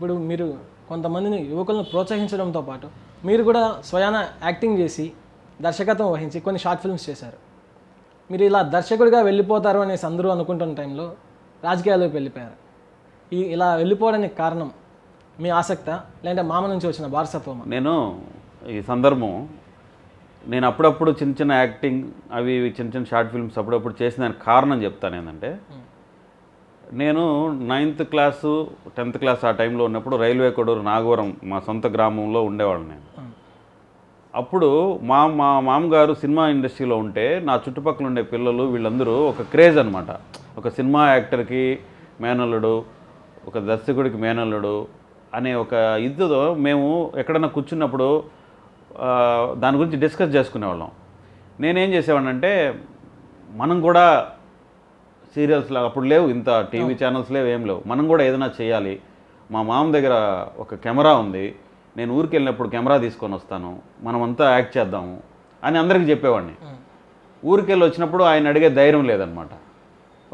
ఇప్పుడు మీరు కొంతమందిని యువకులను ప్రోత్సహించడంతో పాటు మీరు కూడా స్వయాన యాక్టింగ్ చేసి దర్శకత్వం వహించి కొన్ని షార్ట్ ఫిల్మ్స్ చేశారు మీరు ఇలా దర్శకుడిగా వెళ్ళిపోతారు అనేసి అందరూ అనుకుంటున్న టైంలో రాజకీయాల్లోకి వెళ్ళిపోయారు ఈ ఇలా వెళ్ళిపోవడానికి కారణం మీ ఆసక్త లేదంటే మామ నుంచి వచ్చిన వారసత్వం నేను ఈ సందర్భం నేను అప్పుడప్పుడు చిన్న చిన్న యాక్టింగ్ అవి చిన్న చిన్న షార్ట్ ఫిల్మ్స్ అప్పుడప్పుడు చేసిన దానికి కారణం చెప్తాను ఏంటంటే నేను నైన్త్ క్లాసు టెన్త్ క్లాస్ ఆ టైంలో ఉన్నప్పుడు రైల్వే కొడూరు నాగవరం మా సొంత గ్రామంలో ఉండేవాళ్ళు నేను అప్పుడు మా మా మామగారు సినిమా ఇండస్ట్రీలో ఉంటే నా చుట్టుపక్కల ఉండే పిల్లలు వీళ్ళందరూ ఒక క్రేజ్ అనమాట ఒక సినిమా యాక్టర్కి మేనల్లుడు ఒక దర్శకుడికి మేనల్లుడు అనే ఒక ఇదితో మేము ఎక్కడన్నా కూర్చున్నప్పుడు దాని గురించి డిస్కస్ చేసుకునేవాళ్ళం నేనేం చేసేవాడినంటే మనం కూడా సీరియల్స్ లాగా అప్పుడు లేవు ఇంత టీవీ ఛానల్స్ లేవు ఏం లేవు మనం కూడా ఏదైనా చేయాలి మా మామ దగ్గర ఒక కెమెరా ఉంది నేను ఊరికి వెళ్ళినప్పుడు కెమెరా తీసుకొని వస్తాను మనమంతా యాక్ట్ చేద్దాము అని అందరికీ చెప్పేవాడిని ఊరికెళ్ళి వచ్చినప్పుడు ఆయన అడిగే ధైర్యం లేదనమాట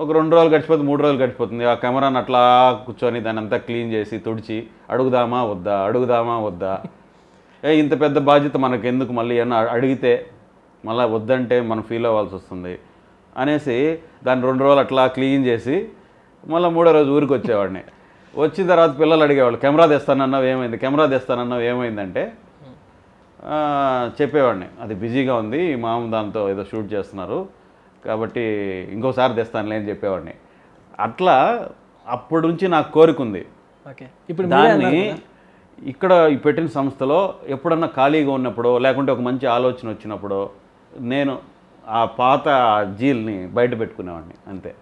ఒక రెండు రోజులు గడిచిపోతే మూడు రోజులు గడిచిపోతుంది ఆ కెమెరాను అట్లా కూర్చొని దాన్ని అంతా క్లీన్ చేసి తుడిచి అడుగుదామా వద్దా అడుగుదామా వద్దా ఏ ఇంత పెద్ద బాధ్యత మనకు ఎందుకు మళ్ళీ ఏమన్నా అడిగితే మళ్ళీ వద్దంటే మనం ఫీల్ అవ్వాల్సి వస్తుంది అనేసి దాన్ని రెండు రోజులు అట్లా క్లీన్ చేసి మళ్ళీ మూడో రోజు ఊరికి వచ్చేవాడిని వచ్చిన తర్వాత పిల్లలు అడిగేవాళ్ళు కెమెరా తెస్తానన్నావు ఏమైంది కెమెరా తెస్తానన్నావు ఏమైందంటే చెప్పేవాడిని అది బిజీగా ఉంది మామ దాంతో ఏదో షూట్ చేస్తున్నారు కాబట్టి ఇంకోసారి తెస్తానులే అని చెప్పేవాడిని అట్లా అప్పటి నుంచి నాకు కోరిక ఉంది ఇప్పుడు దాన్ని ఇక్కడ పెట్టిన సంస్థలో ఎప్పుడన్నా ఖాళీగా ఉన్నప్పుడో లేకుంటే ఒక మంచి ఆలోచన వచ్చినప్పుడో నేను ఆ పాత జీల్ని బయట పెట్టుకునేవాడిని అంతే